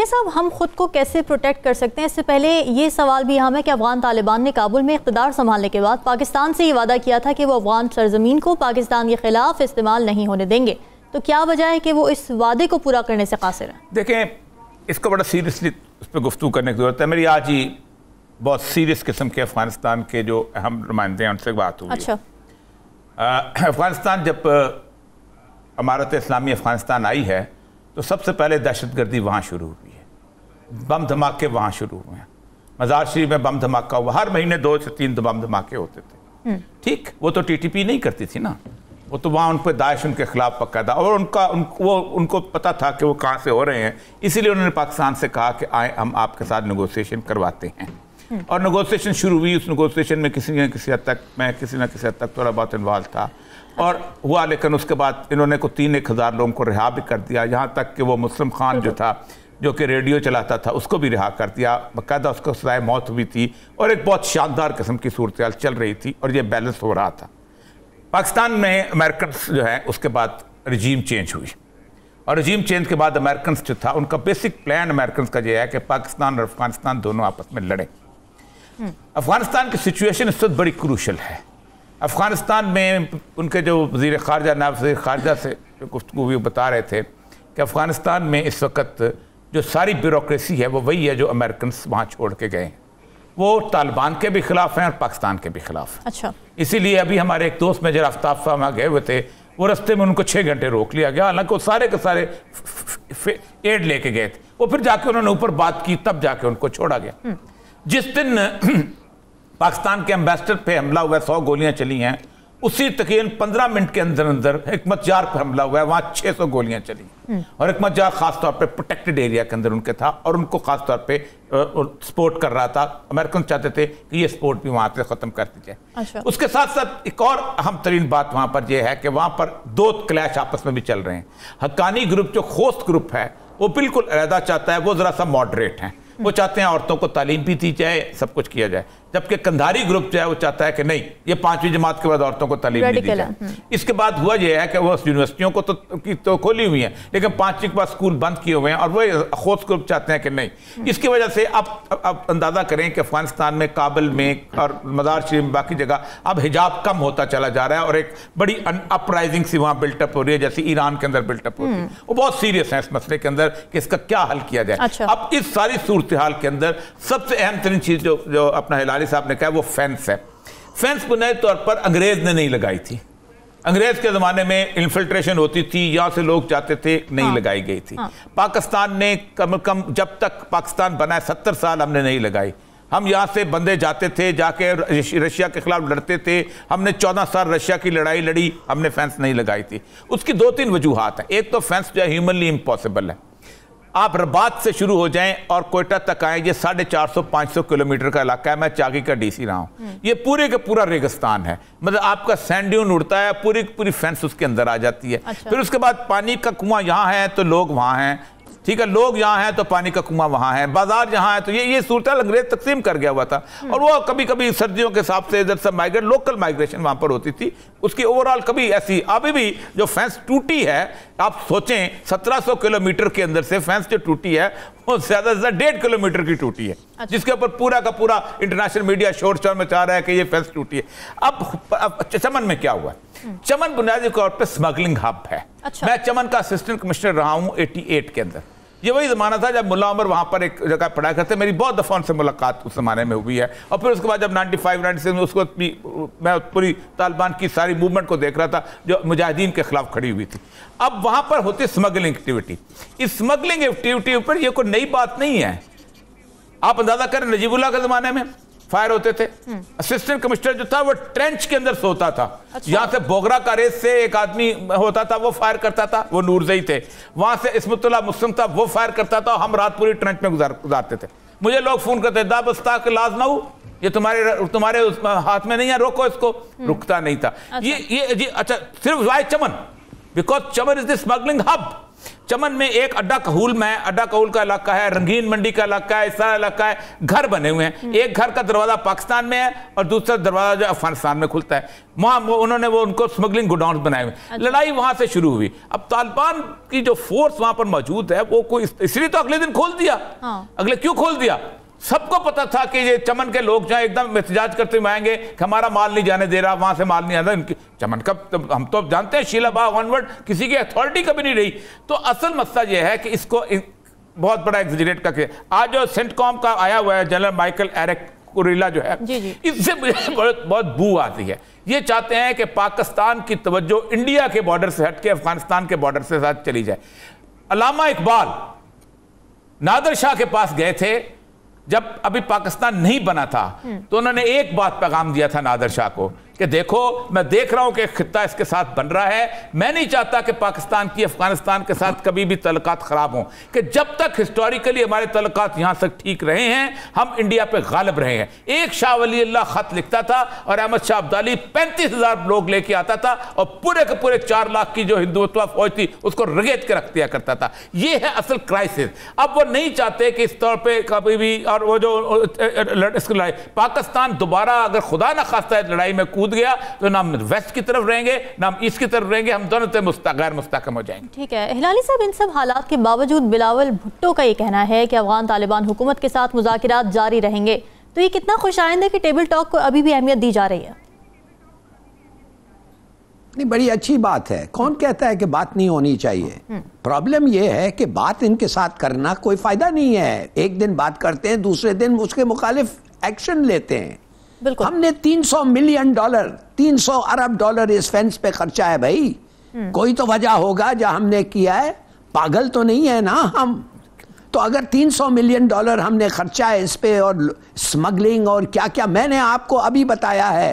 ये सब हम खुद को कैसे प्रोटेक्ट कर सकते हैं इससे पहले ये सवाल भी हम है कि अफगान तालिबान ने काबुल में इकतदार संभालने के बाद पाकिस्तान से ये वादा किया था कि वो अफगान सरजमीन को पाकिस्तान के खिलाफ इस्तेमाल नहीं होने देंगे तो क्या वजह है कि वो इस वादे को पूरा करने से कासिर है देखें इसको बड़ा सीरियसली उस पर गुफ्तु करने की ज़रूरत है मेरी आज ही बहुत सीरियस किस्म के अफगानिस्तान के जो अहम नुमाइंदे हैं उनसे बात हुई अच्छा अफगानिस्तान जब अमारत इस्लामी अफगानिस्तान आई है तो सबसे पहले दहशतगर्दी वहाँ शुरू हुई है बम धमाके वहाँ शुरू हुए हैं मज़ार शरीफ में बम धमाका हुआ हर महीने दो से तीन तो बम धमाके होते थे हम्म। ठीक वो तो टीटीपी नहीं करती थी ना वो तो वहाँ उन पर दाइश उनके खिलाफ पक्का था और उनका उन, वो उनको पता था कि वो कहाँ से हो रहे हैं इसीलिए उन्होंने पाकिस्तान से कहा कि आए हम आपके साथ नगोसिएशन करवाते हैं और नगोसिएशन शुरू हुई उस नगोसिएशन में किसी न किसी हद तक मैं किसी न किसी हद तक थोड़ा बहुत इन्वॉल्व था और हुआ लेकिन उसके बाद इन्होंने को तीन एक हज़ार लोगों को रिहा भी कर दिया यहाँ तक कि वो मुस्लिम खान जो था जो कि रेडियो चलाता था उसको भी रिहा कर दिया बाकायदा उसको सजाए मौत हुई थी और एक बहुत शानदार किस्म की सूरत चल रही थी और ये बैलेंस हो रहा था पाकिस्तान में अमेरिकन जो है उसके बाद रजीम चेंज हुई और रजीम चेंज के बाद अमेरिकन जो था उनका बेसिक प्लान अमेरिकन का यह है कि पाकिस्तान और अफगानिस्तान दोनों आपस में लड़ें अफगानिस्तान की सिचुएशन इस वक्त बड़ी क्रूशल है अफगानिस्तान में उनके जो वजीर खारजा नायब वजी खारजा से गुफ्तु भी बता रहे थे कि अफगानिस्तान में इस वक्त जो सारी ब्यूरोसी है वो वही है जो अमेरिकन वहाँ छोड़ के गए वो तालिबान के भी खिलाफ हैं और पाकिस्तान के भी खिलाफ हैं अच्छा इसीलिए अभी हमारे एक दोस्त मेजर आफ्ताब साहब वहाँ गए हुए थे वो रस्ते में उनको छः घंटे रोक लिया गया हालांकि वो सारे के सारे एड लेके गए थे वो फिर जाके उन्होंने ऊपर बात की तब जाके उनको छोड़ा गया हम्म। जिस दिन पाकिस्तान के एम्बेसडर पे हमला हुआ सौ गोलियां चली हैं उसी तकरीबन पंद्रह मिनट के अंदर अंदर हमत जार पर हमला हुआ है वहाँ छः सौ गोलियाँ चली हम्म। और हमत जार खासतौर पर प्रोटेक्टेड एरिया के अंदर उनके था और उनको खासतौर पर सपोर्ट कर रहा था अमेरिकन चाहते थे कि ये सपोर्ट भी वहाँ से ख़त्म कर दी जाए अच्छा। उसके साथ साथ एक और अहम तरीन बात वहाँ पर यह है कि वहाँ पर दो क्लैश आपस में भी चल रहे हैं हक्कानी ग्रुप जो खोस्त ग्रुप है वो बिल्कुल अलहदा चाहता है वो ज़रा सा मॉडरेट हैं वो चाहते हैं औरतों को तालीम भी दी जाए सब कुछ किया जाए जबकि कंधारी ग्रुप जो है वो चाहता है कि नहीं ये पांचवी जमात के बाद औरतों को तालीम दी जाए हम्म। इसके बाद हुआ यह है कि वो यूनिवर्सिटियों को तो की तो खोली हुई हैं लेकिन पांचवी के बाद स्कूल बंद किए हुए हैं और वो खोज ग्रुप चाहते हैं कि नहीं हम्म। इसकी वजह से अब अब अंदाज़ा करें कि अफगानिस्तान में काबिल में और मदार शरीफ में बाकी जगह अब हिजाब कम होता चला जा रहा है और एक बड़ी अपराइजिंग सी वहाँ बिल्टअप हो रही है जैसे ईरान के अंदर बिल्टअप हो रही है हम्म। वो बहुत सीरियस है इस मसले के अंदर कि इसका क्या हल किया जाए अच्छा। अब इस सारी सूरत हाल के अंदर सबसे अहम तरीन चीज़ जो जो अपना हिला बुखारी साहब ने कहा वो फेंस है फेंस बुनियादी तौर पर अंग्रेज ने नहीं लगाई थी अंग्रेज के ज़माने में इन्फिल्ट्रेशन होती थी यहाँ से लोग जाते थे नहीं हाँ, लगाई गई थी हाँ, पाकिस्तान ने कम अज कम जब तक पाकिस्तान बना है सत्तर साल हमने नहीं लगाई हम यहाँ से बंदे जाते थे जाके रशिया के खिलाफ लड़ते थे हमने चौदह साल रशिया की लड़ाई लड़ी हमने फेंस नहीं लगाई थी उसकी दो तीन वजूहत हैं एक तो फेंस जो है ह्यूमनली इम्पॉसिबल है आप रबात से शुरू हो जाएं और कोयटा तक आए ये साढ़े चार सौ पाँच सौ किलोमीटर का इलाका है मैं चागी का डीसी रहा हूँ हम्म। ये पूरे का पूरा रेगिस्तान है मतलब आपका सैंड्यून उड़ता है पूरी पूरी फेंस उसके अंदर आ जाती है अच्छा। फिर उसके बाद पानी का कुआं यहाँ है तो लोग वहाँ हैं ठीक है लोग यहाँ हैं तो पानी का कुआं वहाँ है बाजार जहाँ है तो ये ये सूरत अंग्रेज तकसीम कर गया हुआ था और वो कभी कभी सर्दियों के हिसाब से इधर सब माइग्रेट लोकल माइग्रेशन वहाँ पर होती थी उसकी ओवरऑल कभी ऐसी अभी भी जो फेंस टूटी है आप सोचें 1700 किलोमीटर के अंदर से फेंस जो टूटी है ज्यादा से ज्यादा डेढ़ किलोमीटर की टूटी है अच्छा। जिसके ऊपर पूरा का पूरा इंटरनेशनल मीडिया शोर शोर में चाह रहा है कि ये फेंस टूटी है अब, अब चमन में क्या हुआ हम्म। चमन बुनियादी तौर पर स्मगलिंग हब है अच्छा। मैं चमन का असिस्टेंट कमिश्नर रहा हूं एटी के अंदर ये वही ज़माना था जब मुला उमर वहाँ पर एक जगह पढ़ाया करते मेरी बहुत दफ़ा उनसे मुलाकात उस ज़माने में हुई है और फिर उसके बाद जब नाइन्टी फाइव नाइन्टी सिक्स में उसको मैं पूरी तालिबान की सारी मूवमेंट को देख रहा था जो मुजाहिदीन के खिलाफ खड़ी हुई थी अब वहाँ पर होती स्मगलिंग एक्टिविटी इस स्मगलिंग एक्टिविटी पर यह कोई नई बात नहीं है आप अंदाज़ा करें नजीबुल्ला के ज़माने में फायर होते थे असिस्टेंट हम्म। कमिश्नर जो था वो ट्रेंच के अंदर सोता था अच्छा। यहाँ से बोगरा का रेस से एक आदमी होता था वो फायर करता था वो नूरजई थे वहां से इसमतुल्ला मुस्लिम था वो फायर करता था हम रात पूरी ट्रेंच में गुजार गुजारते थे मुझे लोग फोन करते दाबस्ता के लाज ना हो ये तुम्हारे तुम्हारे हाथ में नहीं है रोको इसको हम्म। रुकता नहीं था अच्छा। ये ये अच्छा सिर्फ why Chaman because Chaman is the smuggling hub Chaman में एक अड्डा कहूल में अड्डा कहूल का इलाका है रंगीन मंडी का इलाका है सारा इलाका है घर बने हुए हैं हम्म। एक घर का दरवाजा पाकिस्तान में है और दूसरा दरवाजा जो अफगानिस्तान में खुलता है वहां उन्होंने वो उनको स्मगलिंग गोडाउन बनाए हुए अच्छा। लड़ाई वहां से शुरू हुई अब तालिबान की जो फोर्स वहां पर मौजूद है वो कोई इसलिए तो अगले दिन खोल दिया हाँ। अगले क्यों खोल दिया सबको पता था कि ये चमन के लोग जो एकदम एहतजाज करते हुए आएंगे कि हमारा माल नहीं जाने दे रहा वहां से माल नहीं आता इनकी चमन तो हम तो जानते हैं शीला बाग ऑनवर्ड किसी की अथॉरिटी कभी नहीं रही तो असल मसला यह है कि इसको इन, बहुत बड़ा एग्जिलेट करके आज जो सेंटकॉम का आया हुआ है जनरल माइकल एरक कुरेला जो है इससे मुझे बहुत बहुत बू आती है ये चाहते हैं कि पाकिस्तान की तवज्जो इंडिया के बॉर्डर से हट के अफगानिस्तान के बॉर्डर से साथ चली जाए अलामा इकबाल नादर शाह के पास गए थे जब अभी पाकिस्तान नहीं बना था हम्म। तो उन्होंने एक बात पैगाम दिया था नादर शाह को कि देखो मैं देख रहा हूं कि खत्ता इसके साथ बन रहा है मैं नहीं चाहता कि पाकिस्तान की अफगानिस्तान के साथ कभी भी तलक ख़राब हों कि जब तक हिस्टोरिकली हमारे तलक यहां तक ठीक रहे हैं हम इंडिया पे गालब रहे हैं एक शाह वली अल्लाह ख़त लिखता था और अहमद शाह अब्दाली पैंतीस हज़ार लोग लेके आता था और पूरे के पूरे चार लाख की जो हिंदुत्व फौज थी उसको रगेत के रख दिया करता था यह है असल क्राइसिस अब वो नहीं चाहते कि इस तौर पर कभी भी और वो जो पाकिस्तान दोबारा अगर खुदा न खास्ता लड़ाई में कूद टूट गया तो ना हम वेस्ट की तरफ रहेंगे ना हम ईस्ट की तरफ रहेंगे हम दोनों तरफ मुस्ता, गैर मुस्तकम हो जाएंगे ठीक है हिलाली साहब इन सब हालात के बावजूद बिलावल भुट्टो का ये कहना है कि अफगान तालिबान हुकूमत के साथ मुजाकर जारी रहेंगे तो ये कितना खुश आइंद है कि टेबल टॉक को अभी भी अहमियत दी जा रही है नहीं बड़ी अच्छी बात है कौन कहता है कि बात नहीं होनी चाहिए हम्म। प्रॉब्लम यह है कि बात इनके साथ करना कोई फायदा नहीं है एक दिन बात करते हैं दूसरे दिन उसके मुखालिफ एक्शन लेते हैं बिल्कुल हमने 300 मिलियन डॉलर 300 अरब डॉलर इस फेंस पे खर्चा है भाई हम्म। कोई तो वजह होगा जो हमने किया है पागल तो नहीं है ना हम तो अगर 300 मिलियन डॉलर हमने खर्चा है इस पे और स्मगलिंग और क्या क्या मैंने आपको अभी बताया है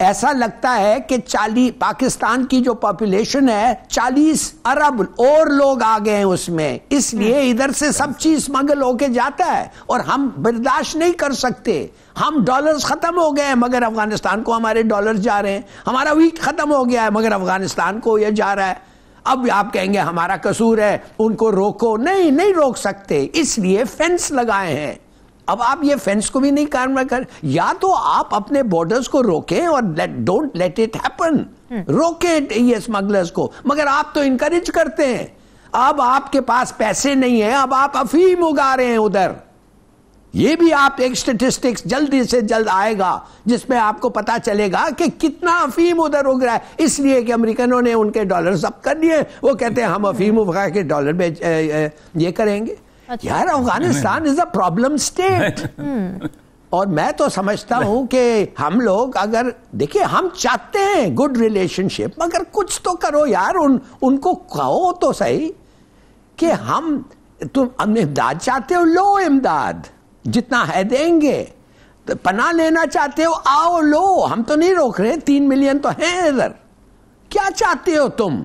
ऐसा लगता है कि चाली पाकिस्तान की जो पॉपुलेशन है चालीस अरब और लोग आ गए हैं उसमें इसलिए हम्म। इधर से सब चीज स्मगल होके जाता है और हम बर्दाश्त नहीं कर सकते हम डॉलर्स खत्म हो गए हैं मगर अफगानिस्तान को हमारे डॉलर जा रहे हैं हमारा वीक खत्म हो गया है मगर अफगानिस्तान को यह जा रहा है अब आप कहेंगे हमारा कसूर है उनको रोको नहीं नहीं रोक सकते इसलिए फेंस लगाए हैं अब आप ये फेंस को भी नहीं कार्रवाई कर या तो आप अपने बॉर्डर्स को रोकें और डोंट लेट इट हैपन रोके ये स्मगलर्स को मगर आप तो इनकरेज करते हैं अब आपके पास पैसे नहीं है अब आप अफीम उगा रहे हैं उधर ये भी आप एक स्टेटिस्टिक्स जल्दी से जल्द आएगा जिसमें आपको पता चलेगा कि कितना अफीम उधर उग रहा है इसलिए कि अमेरिकनों ने उनके डॉलर सब कर लिए वो कहते हैं हम अफीम उगा के डॉलर में ये करेंगे अच्छा। यार Afghanistan is a problem state और मैं तो समझता हूं कि हम लोग अगर देखिए हम चाहते हैं गुड रिलेशनशिप मगर कुछ तो करो यार उन उनको कहो तो सही कि हम तुम इमदाद चाहते हो लो इमदाद जितना है देंगे तो पना लेना चाहते हो आओ लो हम तो नहीं रोक रहे तीन मिलियन तो हैं इधर क्या चाहते हो तुम